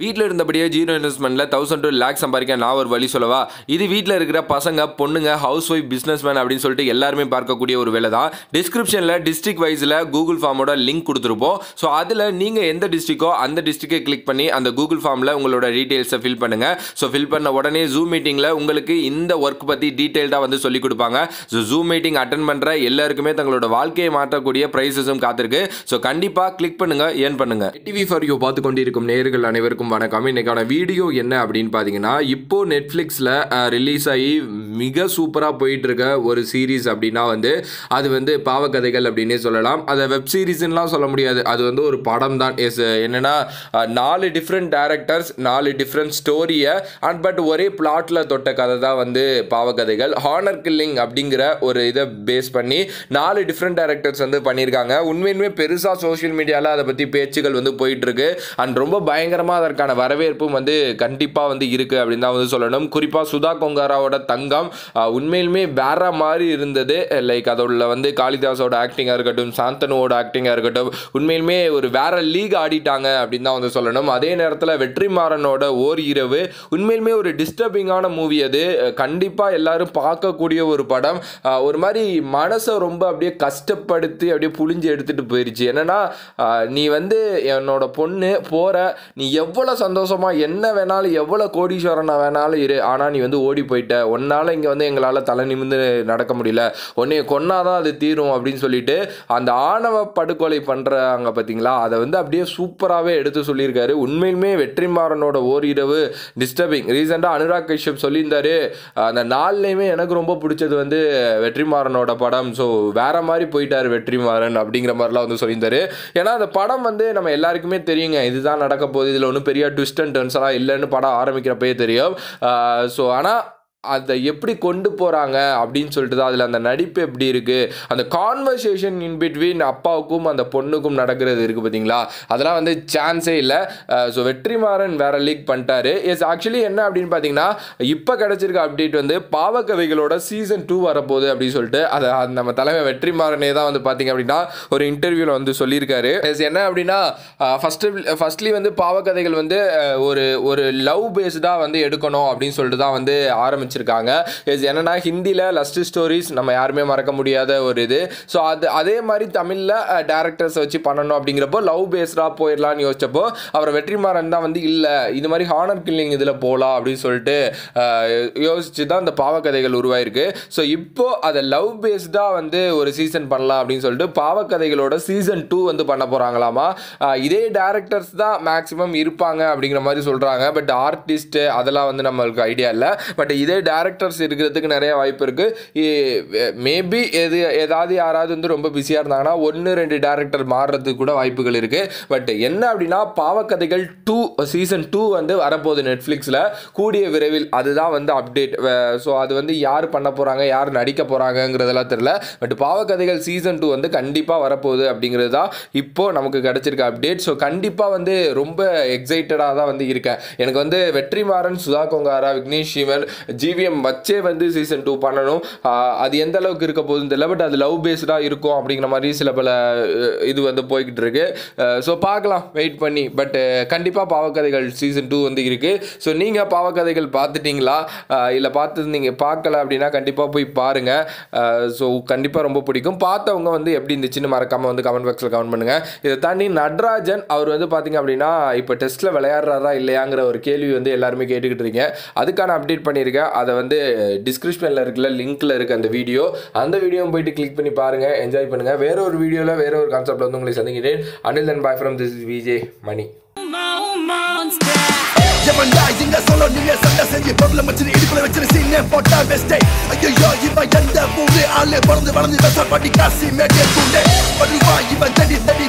வீட்டில் இருந்தபடியே ஜீரோ இன்வெஸ்ட்மெண்ட்டில் தௌசண்ட் டூ லேக் சம்பாதிக்க நான் ஒரு வழி சொல்லவா இது வீட்டில் இருக்கிற பசங்க பொண்ணுங்க ஹவுஸ் ஒய்ஃப் பிஸ்னஸ் மேன் அப்படின்னு சொல்லிட்டு எல்லாருமே பார்க்கக்கூடிய ஒரு வேலை தான் டிஸ்கிரிப்ஷனில் டிஸ்ட்ரிக் வைஸில் கூகுள் ஃபார்மோட லிங்க் கொடுத்துருப்போம் ஸோ அதில் நீங்கள் எந்த டிஸ்ட்ரிக்கோ அந்த டிஸ்ட்ரிக்கை கிளிக் பண்ணி அந்த கூகுள் ஃபார்மில் உங்களோட டீட்டெயில்ஸை ஃபில் பண்ணுங்கள் ஸோ ஃபில் பண்ண உடனே ஜூம் மீட்டிங்கில் உங்களுக்கு இந்த ஒர்க் பற்றி டீட்டெயில்டாக வந்து சொல்லிக் கொடுப்பாங்க ஸோ ஜூம் மீட்டிங் அட்டன் பண்ணுற எல்லாருக்குமே தங்களோட வாழ்க்கையை மாற்றக்கூடிய ப்ரைஸஸும் காத்திருக்கு ஸோ கண்டிப்பாக கிளிக் பண்ணுங்கள் ஏன் பண்ணுங்கள் டிவி ஃபார் யூ பார்த்து கொண்டிருக்கும் நேர்கள் அனைவருக்கும் அனைவருக்கும் வணக்கம் இன்றைக்கான வீடியோ என்ன அப்படின்னு பார்த்தீங்கன்னா இப்போது நெட்ஃப்ளிக்ஸில் ரிலீஸ் ஆகி மிக சூப்பராக போயிட்டுருக்க ஒரு சீரீஸ் அப்படின்னா வந்து அது வந்து பாவக்கதைகள் அப்படின்னே சொல்லலாம் அதை வெப் சீரீஸ்லாம் சொல்ல முடியாது அது வந்து ஒரு படம் தான் எஸ் என்னென்னா நாலு டிஃப்ரெண்ட் டேரக்டர்ஸ் நாலு டிஃப்ரெண்ட் ஸ்டோரியை அண்ட் பட் ஒரே பிளாட்டில் தொட்ட கதை தான் வந்து பாவக்கதைகள் ஹானர் கில்லிங் அப்படிங்கிற ஒரு இதை பேஸ் பண்ணி நாலு டிஃப்ரெண்ட் டேரக்டர்ஸ் வந்து பண்ணியிருக்காங்க உண்மையுமே பெருசாக சோஷியல் மீடியாவில் அதை பற்றி பேச்சுகள் வந்து போயிட்டுருக்கு அண்ட் ரொம்ப பயங்கரமாக அதை அதற்கான வரவேற்பும் வந்து கண்டிப்பாக வந்து இருக்குது அப்படின்னு தான் வந்து சொல்லணும் குறிப்பாக சுதா கொங்காராவோட தங்கம் உண்மையிலுமே வேற மாதிரி இருந்தது லைக் அதோட வந்து காளிதாஸோட ஆக்டிங்காக இருக்கட்டும் சாந்தனுவோட ஆக்டிங்காக இருக்கட்டும் உண்மையிலுமே ஒரு வேற லீக் ஆடிட்டாங்க அப்படின்னு தான் வந்து சொல்லணும் அதே நேரத்தில் வெற்றிமாறனோட ஓர் இரவு உண்மையிலுமே ஒரு டிஸ்டர்பிங்கான மூவி அது கண்டிப்பாக எல்லாரும் பார்க்கக்கூடிய ஒரு படம் ஒரு மாதிரி மனசை ரொம்ப அப்படியே கஷ்டப்படுத்தி அப்படியே புழிஞ்சு எடுத்துகிட்டு போயிடுச்சு என்னென்னா நீ வந்து என்னோட பொண்ணு போகிற நீ எவ்வளோ எவ்வளோ சந்தோஷமாக என்ன வேணாலும் எவ்வளோ கோடீஸ்வரனை வேணாலும் இரு ஆனால் நீ வந்து ஓடி போயிட்ட ஒன்னால் இங்கே வந்து எங்களால் தலை நிமிந்து நடக்க முடியல உன்னைய கொன்னாதான் அது தீரும் அப்படின்னு சொல்லிட்டு அந்த ஆணவ படுகொலை பண்ணுறாங்க பார்த்தீங்களா அதை வந்து அப்படியே சூப்பராகவே எடுத்து சொல்லியிருக்காரு உண்மையிலுமே வெற்றிமாறனோட ஓரிரவு டிஸ்டர்பிங் ரீசெண்டாக அனுராக் கஷ்யப் சொல்லியிருந்தாரு அந்த நாள்லையுமே எனக்கு ரொம்ப பிடிச்சது வந்து வெற்றிமாறனோட படம் ஸோ வேற மாதிரி போயிட்டார் வெற்றிமாறன் அப்படிங்கிற மாதிரிலாம் வந்து சொல்லியிருந்தாரு ஏன்னா அந்த படம் வந்து நம்ம எல்லாருக்குமே தெரியுங்க இதுதான் நடக்க போகுது இதில் ஒன்றும் பெரிய ட்விஸ்ட் அண்ட் எல்லாம் இல்லைன்னு படம் ஆரம்பிக்கிறப்பே தெரியும் ஸோ ஆனால் அதை எப்படி கொண்டு போகிறாங்க அப்படின்னு சொல்லிட்டு தான் அதில் அந்த நடிப்பு எப்படி இருக்குது அந்த கான்வர்சேஷன் இன் பிட்வீன் அப்பாவுக்கும் அந்த பொண்ணுக்கும் நடக்கிறது இருக்குது பார்த்தீங்களா அதெல்லாம் வந்து சான்ஸே இல்லை ஸோ வெற்றிமாறன் வேற லீக் பண்ணிட்டாரு எஸ் ஆக்சுவலி என்ன அப்படின்னு பார்த்தீங்கன்னா இப்போ கிடச்சிருக்க அப்டேட் வந்து பாவக்கதைகளோட சீசன் டூ வரப்போகுது அப்படின்னு சொல்லிட்டு அதை நம்ம தலைமை வெற்றிமாறனே தான் வந்து பார்த்தீங்க அப்படின்னா ஒரு இன்டர்வியூவில் வந்து சொல்லியிருக்காரு எஸ் என்ன அப்படின்னா ஃபஸ்ட்டு ஃபஸ்ட்லி வந்து பாவக்கதைகள் வந்து ஒரு ஒரு லவ் பேஸ்டாக வந்து எடுக்கணும் அப்படின்னு சொல்லிட்டு தான் வந்து ஆரம்பிச்சு ஆரம்பிச்சிருக்காங்க இது என்னென்னா ஹிந்தியில் லஸ்ட் ஸ்டோரிஸ் நம்ம யாருமே மறக்க முடியாத ஒரு இது ஸோ அது அதே மாதிரி தமிழில் டேரக்டர்ஸ் வச்சு பண்ணணும் அப்படிங்கிறப்போ லவ் பேஸ்டாக போயிடலான்னு யோசிச்சப்போ அவர் வெற்றிமாறன் தான் வந்து இல்லை இது மாதிரி ஹானர் கில்லிங் இதில் போகலாம் அப்படின்னு சொல்லிட்டு யோசிச்சு தான் இந்த பாவக்கதைகள் உருவாயிருக்கு ஸோ இப்போது அதை லவ் பேஸ்டாக வந்து ஒரு சீசன் பண்ணலாம் அப்படின்னு சொல்லிட்டு பாவக்கதைகளோட சீசன் டூ வந்து பண்ண போகிறாங்களாமா இதே டேரக்டர்ஸ் தான் மேக்ஸிமம் இருப்பாங்க அப்படிங்கிற மாதிரி சொல்கிறாங்க பட் ஆர்டிஸ்ட்டு அதெல்லாம் வந்து நம்மளுக்கு ஐடியா இல்லை பட் இதே டேரக்டர்ஸ் இருக்கிறதுக்கு நிறைய வாய்ப்பு இருக்குது மேபி எது ஏதாவது யாராவது வந்து ரொம்ப பிஸியாக இருந்தாங்கன்னா ஒன்று ரெண்டு டேரக்டர் மாறுறதுக்கு கூட வாய்ப்புகள் இருக்குது பட் என்ன அப்படின்னா பாவக்கதைகள் டூ சீசன் டூ வந்து வரப்போகுது நெட்ஃப்ளிக்ஸில் கூடிய விரைவில் அதுதான் வந்து அப்டேட் ஸோ அது வந்து யார் பண்ண போகிறாங்க யார் நடிக்க போகிறாங்கங்கிறதெல்லாம் தெரில பட் பாவக்கதைகள் சீசன் டூ வந்து கண்டிப்பாக வரப்போகுது அப்படிங்கிறது தான் இப்போது நமக்கு கிடச்சிருக்க அப்டேட் ஸோ கண்டிப்பாக வந்து ரொம்ப எக்ஸைட்டடாக தான் வந்து இருக்கேன் எனக்கு வந்து வெற்றிமாறன் சுதா கொங்காரா விக்னேஷ் சிவன் ஜி ஈவிஎம் வச்சே வந்து சீசன் டூ பண்ணணும் அது எந்த அளவுக்கு இருக்க போகுதுன்னு தெரியல பட் அது லவ் பேஸ்டாக இருக்கும் அப்படிங்கிற மாதிரி சில பல இது வந்து போய்கிட்டு இருக்கு ஸோ பார்க்கலாம் வெயிட் பண்ணி பட் கண்டிப்பாக பாவக்கதைகள் சீசன் டூ வந்து இருக்குது ஸோ நீங்கள் பாவக்கதைகள் பார்த்துட்டிங்களா இல்லை பார்த்து நீங்கள் பார்க்கல அப்படின்னா கண்டிப்பாக போய் பாருங்கள் ஸோ கண்டிப்பாக ரொம்ப பிடிக்கும் பார்த்தவங்க வந்து எப்படி இருந்துச்சுன்னு மறக்காமல் வந்து கமெண்ட் பாக்ஸில் கமெண்ட் பண்ணுங்கள் இதை தாண்டி நட்ராஜன் அவர் வந்து பார்த்திங்க அப்படின்னா இப்போ டெஸ்ட்டில் விளையாடுறாரா இல்லையாங்கிற ஒரு கேள்வி வந்து எல்லாருமே கேட்டுக்கிட்டு இருக்கீங்க அதுக்கான அப்டேட் பண்ணியிருக்கேன் அதை வந்து டிஸ்கிரிப்ஷனில் இருக்கல லிங்க்கில் இருக்க அந்த வீடியோ அந்த வீடியோ போயிட்டு கிளிக் பண்ணி பாருங்கள் என்ஜாய் பண்ணுங்கள் வேற ஒரு வீடியோவில் வேற ஒரு கான்செப்ட் வந்து உங்களை சந்திக்கிறேன் அனில் தன் bye from this VJ Mani எவன்டா இங்க சொல்ல நீங்க சண்டை செஞ்சு பொருளை வச்சு இடுப்புல வச்சு சீனே போட்டா பெஸ்டே ஐயோ இவன் எந்த பூண்டு ஆளு பிறந்து வளர்ந்து விவசாய பண்ணி காசி மேட்டே பூண்டு வருவா இவன் தடி தடி